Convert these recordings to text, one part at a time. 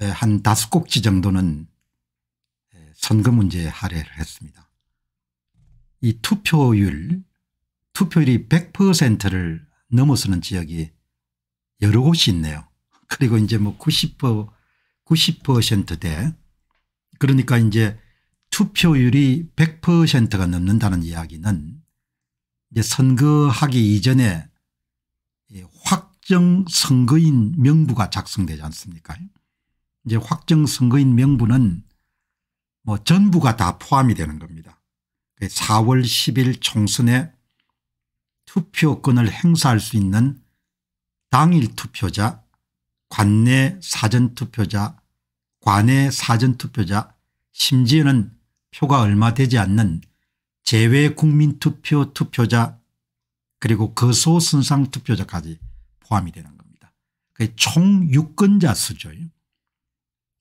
한 다섯 곡지 정도는 선거 문제에 할애를 했습니다. 이 투표율 투표율이 100%를 넘어서는 지역이 여러 곳이 있네요. 그리고 이제 뭐90% 90%대 그러니까 이제 투표율이 100%가 넘는다는 이야기는 이제 선거하기 이전에 확정 선거인 명부가 작성되지 않습니까? 이제 확정 선거인 명부는 뭐 전부가 다 포함이 되는 겁니다. 4월 그 10일 총선에 투표권을 행사할 수 있는 당일 투표자 관내 사전투표자 관내 사전투표자 심지어는 표가 얼마 되지 않는 제외국민투표 투표자 그리고 거소선상투표자까지 포함이 되는 겁니다. 그 총 유권자 수죠.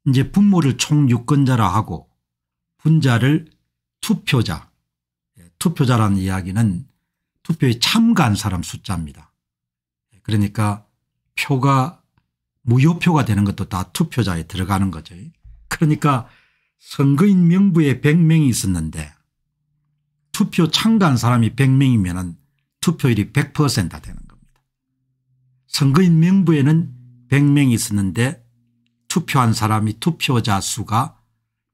이제 분모를 총 유권자라 하고 분자를 투표자 예, 투표자라는 이야기는 투표에 참가한 사람 숫자입니다. 예, 그러니까 표가 무효표가 되는 것도 다 투표자에 들어가는 거죠. 그러니까 선거인 명부에 100명이 있었는데 투표 참가한 사람이 100명이면 투표율이 100%다 되는 겁니다. 선거인 명부에는 100명이 있었는데 투표한 사람이 투표자 수가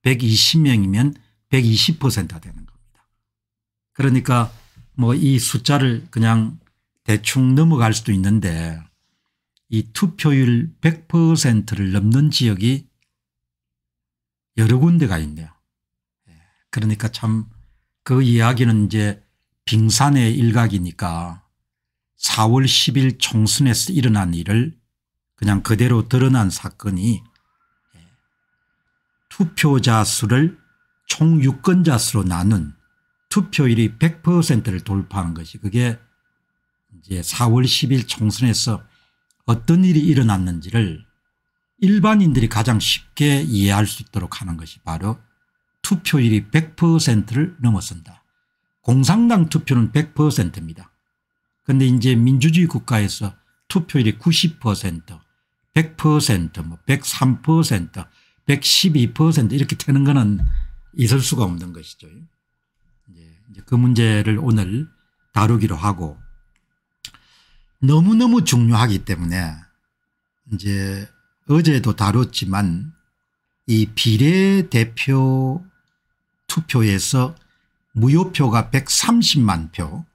120명이면 120%가 되는 겁니다. 그러니까 뭐 이 숫자를 그냥 대충 넘어갈 수도 있는데 이 투표율 100%를 넘는 지역이 여러 군데가 있네요. 예, 그러니까 참 그 이야기는 이제 빙산의 일각이니까 4월 10일 총선에서 일어난 일을 그냥 그대로 드러난 사건이 투표자 수를 총 유권자 수로 나눈 투표율이 100%를 돌파한 것이 그게 이제 4월 10일 총선에서 어떤 일이 일어났는지를 일반인들이 가장 쉽게 이해할 수 있도록 하는 것이 바로 투표율이 100%를 넘어선다. 공산당 투표는 100%입니다. 그런데 이제 민주주의 국가에서 투표율이 90% 100%뭐 103% 112% 이렇게 되는 거는 있을 수가 없는 것이죠. 이제 그 문제를 오늘 다루기로 하고 너무너무 중요하기 때문에 이제 어제도 다뤘지만 이 비례대표 투표에서 무효표가 130만 표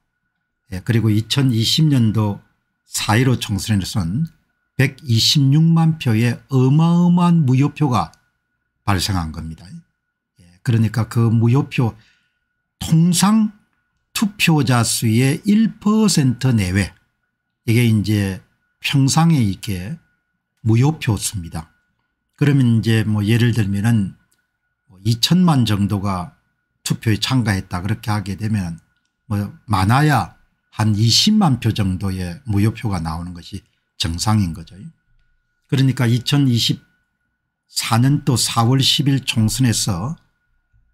예, 그리고 2020년도 4.15 총선에서는 126만 표의 어마어마한 무효표가 발생한 겁니다. 예, 그러니까 그 무효표 통상 투표자 수의 1% 내외 이게 이제 평상에 있게 무효표 수입니다. 그러면 이제 뭐 예를 들면은 2천만 뭐 정도가 투표에 참가했다 그렇게 하게 되면 뭐 많아야 한 20만 표 정도의 무효표가 나오는 것이 정상인 거죠. 그러니까 2020 4년 또 4월 10일 총선에서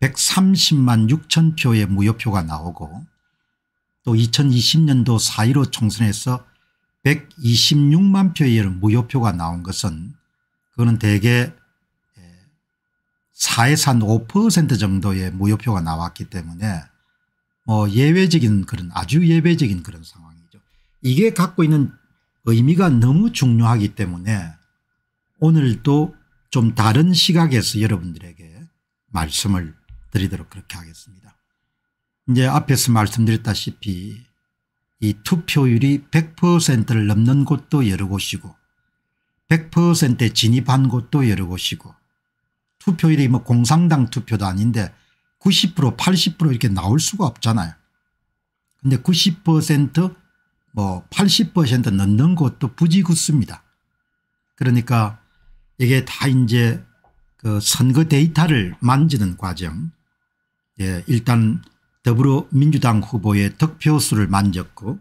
130만 6천 표의 무효표가 나오고 또 2020년도 4.15 총선에서 126만 표의 무효표가 나온 것은 그거는 대개 4에서 예, 한5% 정도의 무효표가 나왔기 때문에 뭐 예외적인 그런 아주 예외적인 그런 상황이죠. 이게 갖고 있는 의미가 너무 중요하기 때문에 오늘도 좀 다른 시각에서 여러분들에게 말씀을 드리도록 그렇게 하겠습니다. 이제 앞에서 말씀드렸다시피 이 투표율이 100%를 넘는 곳도 여러 곳이고 100%에 진입한 곳도 여러 곳이고 투표율이 뭐 공산당 투표도 아닌데 90% 80% 이렇게 나올 수가 없잖아요. 근데 90%뭐 80% 넘는 곳도 부지구수입니다. 그러니까 이게 다 이제 그 선거 데이터를 만지는 과정 예, 일단 더불어민주당 후보의 득표수를 만졌고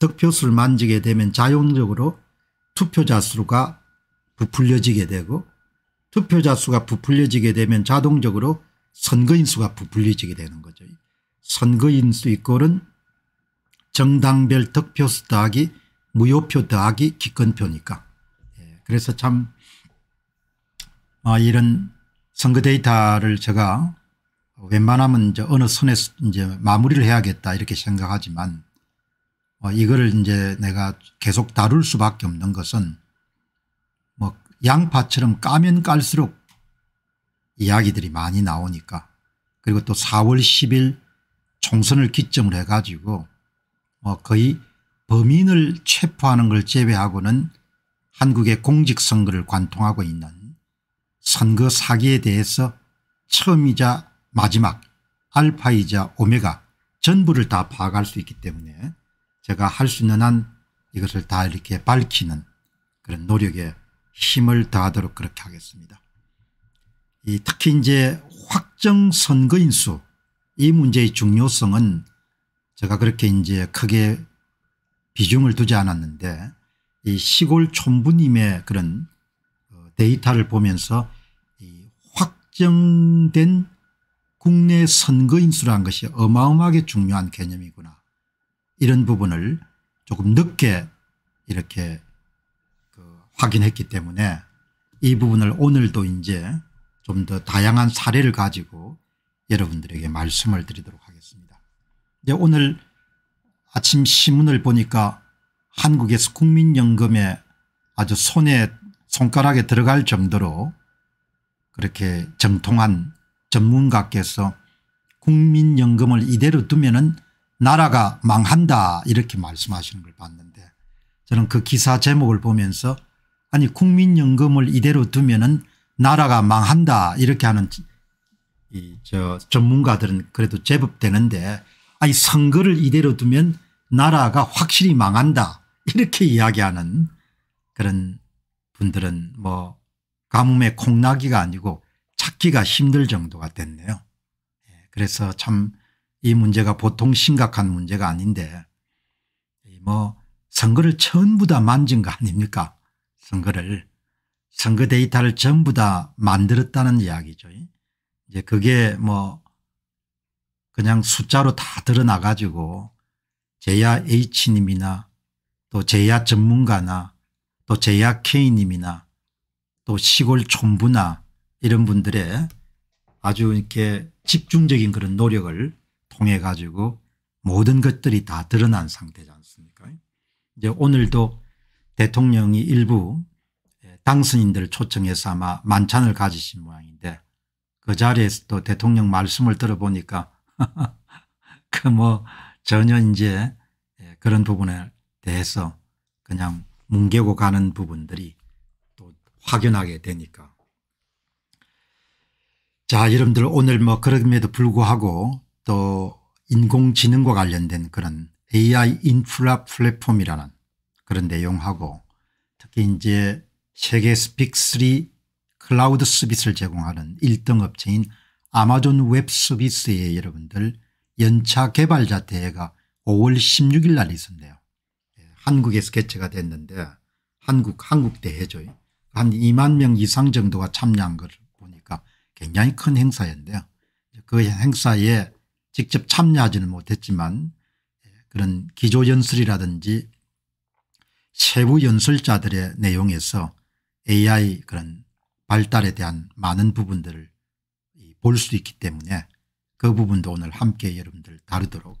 득표수를 만지게 되면 자연적으로 투표자 수가 부풀려지게 되고 투표자 수가 부풀려지게 되면 자동적으로 선거인 수가 부풀려지게 되는 거죠. 선거인 수 이꼴은 정당별 득표수 더하기 무효표 더하기 기권표니까. 예, 그래서 참 아, 이런 선거 데이터를 제가 웬만하면 이제 어느 선에서 이제 마무리를 해야겠다 이렇게 생각하지만 어, 이거를 이제 내가 계속 다룰 수밖에 없는 것은 뭐 양파처럼 까면 깔수록 이야기들이 많이 나오니까 그리고 또 4월 10일 총선을 기점으로 해가지고 뭐 거의 범인을 체포하는 걸 제외하고는 한국의 공직선거를 관통하고 있는 선거 사기에 대해서 처음이자 마지막 알파이자 오메가 전부를 다 파악할 수 있기 때문에 제가 할 수 있는 한 이것을 다 이렇게 밝히는 그런 노력에 힘을 더하도록 그렇게 하겠습니다. 이 특히 이제 확정 선거인수 이 문제의 중요성은 제가 그렇게 이제 크게 비중을 두지 않았는데 이 시골 촌부님의 그런 데이터를 보면서 확정된 국내 선거인 수라는 것이 어마어마하게 중요한 개념이구나. 이런 부분을 조금 늦게 이렇게 그 확인했기 때문에 이 부분을 오늘도 이제 좀 더 다양한 사례를 가지고 여러분들에게 말씀을 드리도록 하겠습니다. 이제 오늘 아침 신문을 보니까 한국에서 국민연금에 아주 손에 손가락에 들어갈 정도로 그렇게 정통한 전문가께서 국민연금을 이대로 두면 은 나라가 망한다 이렇게 말씀하시는 걸 봤는데 저는 그 기사 제목을 보면서 아니 국민연금을 이대로 두면 은 나라가 망한다 이렇게 하는 이 저 전문가들은 그래도 제법 되는데 아니 선거를 이대로 두면 나라가 확실히 망한다 이렇게 이야기하는 그런 분들은 뭐 가뭄에 콩나기가 아니고 찾기가 힘들 정도가 됐네요. 예, 그래서 참 이 문제가 보통 심각한 문제가 아닌데 뭐 선거를 전부 다 만진 거 아닙니까 선거를 선거 데이터를 전부 다 만들었다는 이야기죠. 이제 그게 뭐 그냥 숫자로 다 드러나 가지고 제야 H님이나 또 제야 전문가나 또 제약K님이나 또 시골 촌부나 이런 분들의 아주 이렇게 집중적인 그런 노력을 통해 가지고 모든 것들이 다 드러난 상태지 않습니까 이제 오늘도 대통령이 일부 당선인들 초청해서 아마 만찬을 가지신 모양인데 그 자리에서 또 대통령 말씀을 들어보니까 그 뭐 전혀 이제 그런 부분에 대해서 그냥 뭉개고 가는 부분들이 또 확연하게 되니까. 자 여러분들 오늘 뭐 그럼에도 불구하고 또 인공지능과 관련된 그런 AI 인프라 플랫폼이라는 그런 내용하고 특히 이제 세계 스픽3 클라우드 서비스를 제공하는 1등 업체인 아마존 웹 서비스에 여러분들 연차 개발자 대회가 5월 16일 날 있었네요. 한국에서 개최가 됐는데 한국 한국대회죠. 한 2만 명 이상 정도가 참여한 걸 보니까 굉장히 큰 행사였는데요. 그 행사에 직접 참여하지는 못했지만 예, 그런 기조연설이라든지 세부 연설자들의 내용에서 AI 그런 발달에 대한 많은 부분들을 볼 수 있기 때문에 그 부분도 오늘 함께 여러분들 다루도록